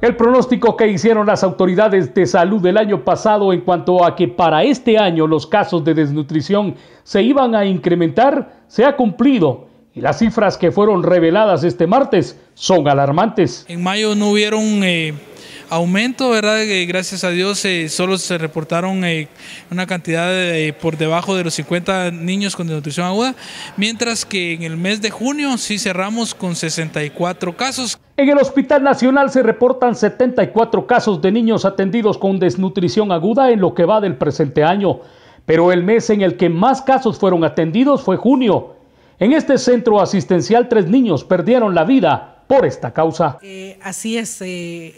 El pronóstico que hicieron las autoridades de salud del año pasado en cuanto a que para este año los casos de desnutrición se iban a incrementar se ha cumplido y las cifras que fueron reveladas este martes son alarmantes. En mayo no hubieron eh, aumento, ¿verdad? Eh, gracias a Dios eh, solo se reportaron eh, una cantidad por debajo de los 50 niños con desnutrición aguda, mientras que en el mes de junio sí cerramos con 64 casos. En el Hospital Nacional se reportan 74 casos de niños atendidos con desnutrición aguda en lo que va del presente año, pero el mes en el que más casos fueron atendidos fue junio. En este centro asistencial tres niños perdieron la vida por esta causa. Eh, así es, eh,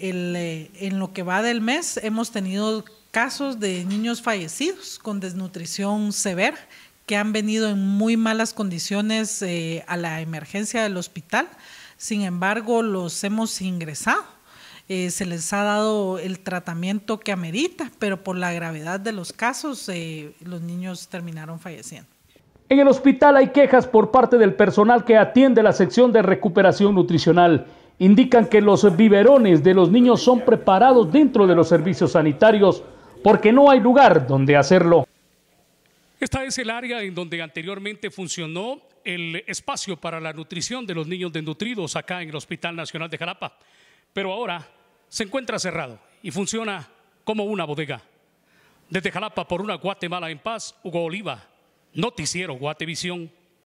eh, en lo que va del mes hemos tenido casos de niños fallecidos con desnutrición severa que han venido en muy malas condiciones a la emergencia del hospital. Sin embargo, los hemos ingresado. se les ha dado el tratamiento que amerita, pero por la gravedad de los casos, los niños terminaron falleciendo. En el hospital hay quejas por parte del personal que atiende la sección de recuperación nutricional. Indican que los biberones de los niños son preparados dentro de los servicios sanitarios porque no hay lugar donde hacerlo. Esta es el área en donde anteriormente funcionó el espacio para la nutrición de los niños desnutridos acá en el Hospital Nacional de Jalapa, pero ahora se encuentra cerrado y funciona como una bodega. Desde Jalapa por una Guatemala en paz, Hugo Oliva, Noticiero Guatevisión.